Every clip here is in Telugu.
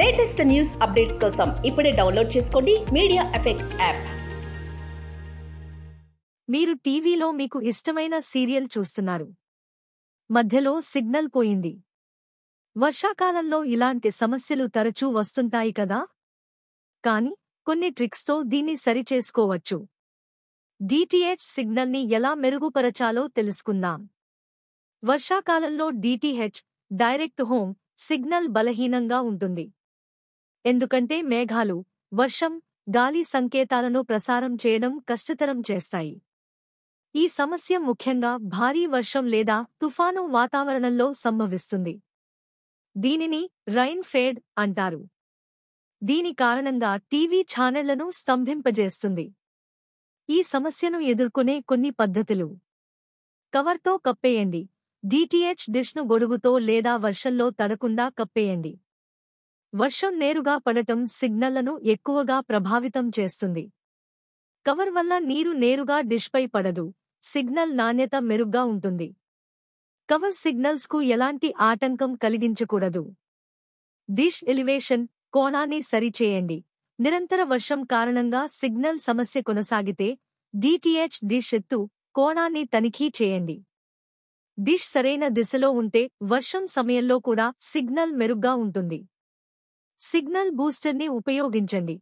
లేటెస్ట్ న్యూస్ అప్డేట్స్ కోసం ఇప్పుడే డౌన్లోడ్ చేసుకోండి మీడియా ఎఫెక్ట్స్ యాప్ మీరు టీవీలో మీకు ఇష్టమైన సీరియల్ చూస్తున్నారు మధ్యలో సిగ్నల్ పోయింది వర్షాకాలంలో ఇలాంటి సమస్యలు తరచూ వస్తుంటాయి కదా కాని కొన్ని ట్రిక్స్తో దీన్ని సరిచేసుకోవచ్చు డిటిహెచ్ సిగ్నల్ని ఎలా మెరుగుపరచాలో తెలుసుకుందాం వర్షాకాలంలో డిటిహెచ్ డైరెక్ట్ హోమ్ సిగ్నల్ బలహీనంగా ఉంటుంది ఎందుకంటే మేఘాలు వర్షం గాలి సంకేతాలను ప్రసారం చేయడం కష్టతరం చేస్తాయి ఈ సమస్య ముఖ్యంగా భారీ వర్షం లేదా తుఫాను వాతావరణంలో సంభవిస్తుంది దీనిని రైన్ ఫేడ్ అంటారు దీని కారణంగా టీవీ ఛానళ్లను స్తంభింపజేస్తుంది ఈ సమస్యను ఎదుర్కొనే కొన్ని పద్ధతులు కవర్తో కప్పేయండి డిటిహెచ్ డిష్ను గొడుగుతో లేదా వర్షంలో తడకుండా కప్పేయండి వర్షం నేరుగా పడటం సిగ్నళ్లను ఎక్కువగా ప్రభావితం చేస్తుంది కవర్ వల్ల నీరు నేరుగా డిష్పై పడదు సిగ్నల్ నాణ్యత మెరుగ్గా ఉంటుంది కవర్ సిగ్నల్స్కు ఎలాంటి ఆటంకం కలిగించకూడదు డిష్ ఎలివేషన్ కోణాన్ని సరిచేయండి నిరంతర వర్షం కారణంగా సిగ్నల్ సమస్య కొనసాగితే డిటిహెచ్ డిష్ ఎత్తు కోణాన్ని తనిఖీ చేయండి డిష్ సరైన దిశలో ఉంటే వర్షం సమయంలో కూడా సిగ్నల్ మెరుగ్గా ఉంటుంది సిగ్నల్ బూస్టర్ని ఉపయోగించండి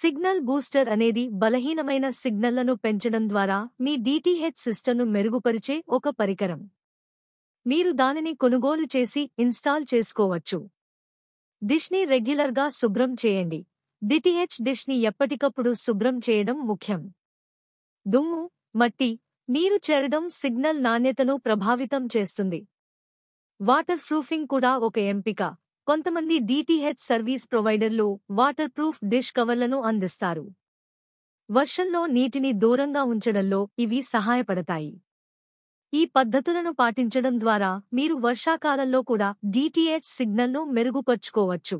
సిగ్నల్ బూస్టర్ అనేది బలహీనమైన సిగ్నల్లను పెంచడం ద్వారా మీ డిటిహెచ్ సిస్టమ్ను మెరుగుపరిచే ఒక పరికరం మీరు దానిని కొనుగోలు చేసి ఇన్స్టాల్ చేసుకోవచ్చు డిష్ని రెగ్యులర్గా శుభ్రం చేయండి డిటిహెచ్ డిష్ని ఎప్పటికప్పుడు శుభ్రం చేయడం ముఖ్యం దుమ్ము మట్టి నీరు చేరడం సిగ్నల్ నాణ్యతను ప్రభావితం చేస్తుంది వాటర్ ప్రూఫింగ్ కూడా ఒక ఎంపిక కొంతమంది డిటిహెచ్ సర్వీస్ ప్రొవైడర్లు వాటర్ ప్రూఫ్ డిష్ కవర్లను అందిస్తారు వర్షంలో నీటిని దూరంగా ఉంచడంలో ఇవి సహాయపడతాయి ఈ పద్ధతులను పాటించడం ద్వారా మీరు వర్షాకాలంలో కూడా డీటీహెచ్ సిగ్నల్ను మెరుగుపరుచుకోవచ్చు